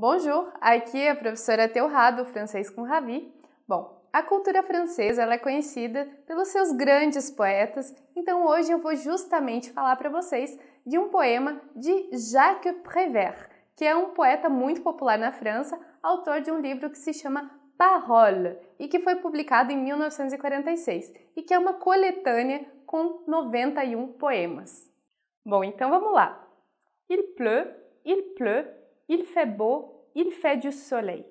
Bonjour, aqui é a professora Teurado, francês com Ravi. Bom, a cultura francesa ela é conhecida pelos seus grandes poetas, então hoje eu vou justamente falar para vocês de um poema de Jacques Prévert, que é um poeta muito popular na França, autor de um livro que se chama Parole e que foi publicado em 1946 e que é uma coletânea com 91 poemas. Bom, então vamos lá. Il pleut, il pleut, il fait beau, il fait du soleil.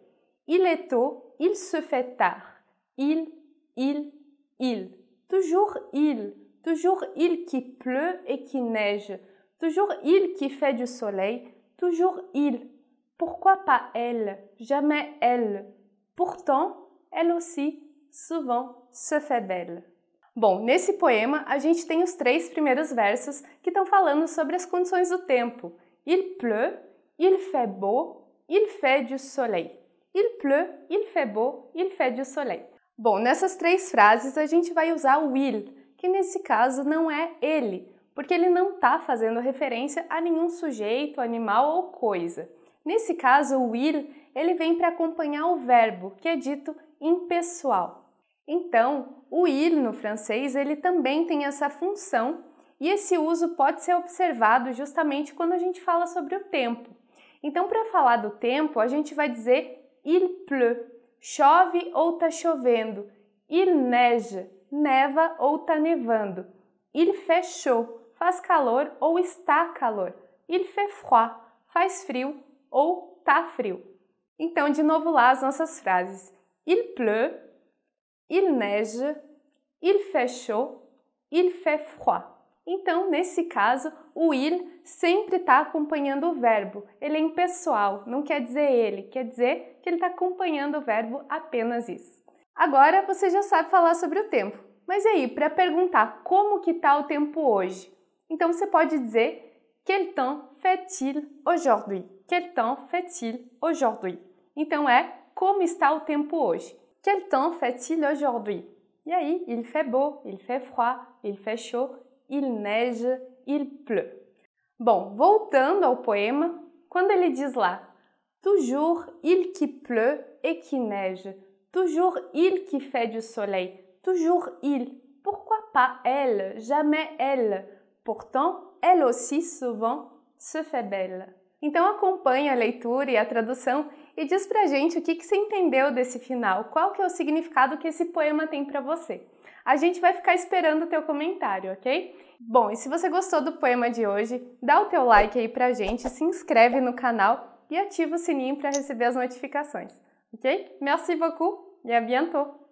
Il est tôt, il se fait tard. Il, il, il. Toujours il. Toujours il qui pleut et qui neige. Toujours il qui fait du soleil. Toujours il. Pourquoi pas elle Jamais elle. Pourtant, elle aussi, souvent, se fait belle. Bom, nesse poema a gente tem os três primeiros versos que estão falando sobre as condições do tempo. Il pleut, il fait beau, il fait du soleil. Il pleut, il fait beau, il fait du soleil. Bom, nessas três frases a gente vai usar o il, que nesse caso não é ele, porque ele não está fazendo referência a nenhum sujeito, animal ou coisa. Nesse caso, o il ele vem para acompanhar o verbo, que é dito impessoal. Então, o il no francês ele também tem essa função e esse uso pode ser observado justamente quando a gente fala sobre o tempo. Então, para falar do tempo, a gente vai dizer il pleut, chove ou tá chovendo. Il neige, neva ou tá nevando. Il fait chaud, faz calor ou está calor. Il fait froid, faz frio ou tá frio. Então, de novo lá as nossas frases. Il pleut, il neige, il fait chaud, il fait froid. Então, nesse caso, o ir sempre está acompanhando o verbo. Ele é impessoal, não quer dizer ele, quer dizer que ele está acompanhando o verbo apenas isso. Agora você já sabe falar sobre o tempo. Mas aí, para perguntar como que está o tempo hoje, então você pode dizer Quel temps fait-il aujourd'hui? Quel temps fait-il aujourd'hui? Então é como está o tempo hoje? Quel temps fait-il aujourd'hui? E aí, il fait beau, il fait froid, il fait chaud, il neige, il pleut. Bom, voltando ao poema, quando ele diz lá toujours il qui pleut et qui neige, toujours il qui fait du soleil, toujours il, pourquoi pas elle, jamais elle. Pourtant, elle aussi souvent se fait belle. Então acompanha a leitura e a tradução e diz pra gente o que, que você entendeu desse final, qual que é o significado que esse poema tem para você. A gente vai ficar esperando o teu comentário, ok? Bom, e se você gostou do poema de hoje, dá o teu like aí pra gente, se inscreve no canal e ativa o sininho para receber as notificações, ok? Merci beaucoup e à bientôt!